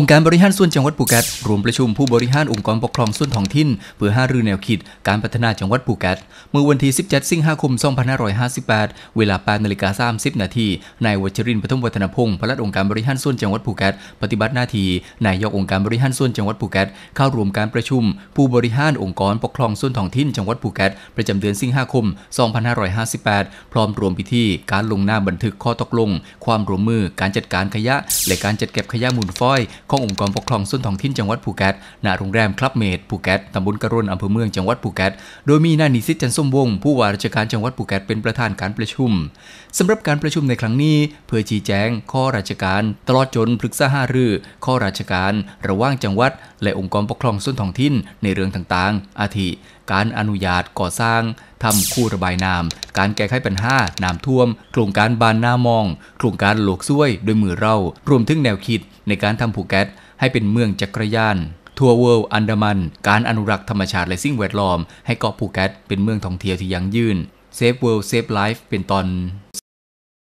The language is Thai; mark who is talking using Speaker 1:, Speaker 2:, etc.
Speaker 1: องค์การบริหารส่วนจังหวัดภูเก็ตรวมประชุมผู้บริหารองค์กรปกครองส่วนท้องถิ่น เพื่อหารือแนวคิด การพัฒนาจังหวัดภูเก็ต เมื่อวันที่ 17 สิงหาคม 2558 เวลา8นาฬิกา 30 นาทีนายวชรินทร์ปฐมวัฒนพงศ์ผลัดองค์การบริหารส่วนจังหวัดภูเก็ต ปฏิบัติหน้าที่ นายกองค์การบริหารส่วนจังหวัดภูเก็ตเข้าร่วมการประชุม ผู้บริหารองค์กรปกครองส่วนท้องถิ่น จังหวัดภูเก็ตประจำเดือนสิงหาคม 2558 พร้อมรวมพิธีการลงนามบันทึกข้อตกลง ความร่วมมือการจัดการขยะ และการจัดเก็บขยะมูลฝอยขององค์กรปกครองส่วนท้องถิ่นจังหวัดภูเก็ตณโรงแรมคลับเมดภูเก็ต ตำบลกระรนอำเภอเมืองจังหวัดภูเก็ต โดยมีนายนิสิตจันส้มวง ผู้ว่าราชการจังหวัดภูเก็ตเป็นประธานการประชุมสำหรับการประชุมในครั้งนี้ เพื่อชี้แจงข้อราชการ ตลอดจนปรึกษาหารือข้อราชการระหว่างจังหวัด และองค์กรปกครองส่วนท้องถิ่นในเรื่องต่างๆ อาทิ การอนุญาตก่อสร้างทำคู่ระบายน้ำการแก้ไขปัญหา น้ำท่วม โครงการบานหน้ามอง โครงการโหลกซ้วยโดยมือเรา รวมถึงแนวคิดในการทำภูเก็ตให้เป็นเมืองจักรยาน ทัวร์เวิลด์อันดามัน การอนุรักษ์ธรรมชาติและสิ่งแวดล้อม ให้เกาะภูเก็ตเป็นเมืองท่องเที่ยวที่ยั่งยืน เซฟเวิลด์เซฟไลฟ์เป็นตอน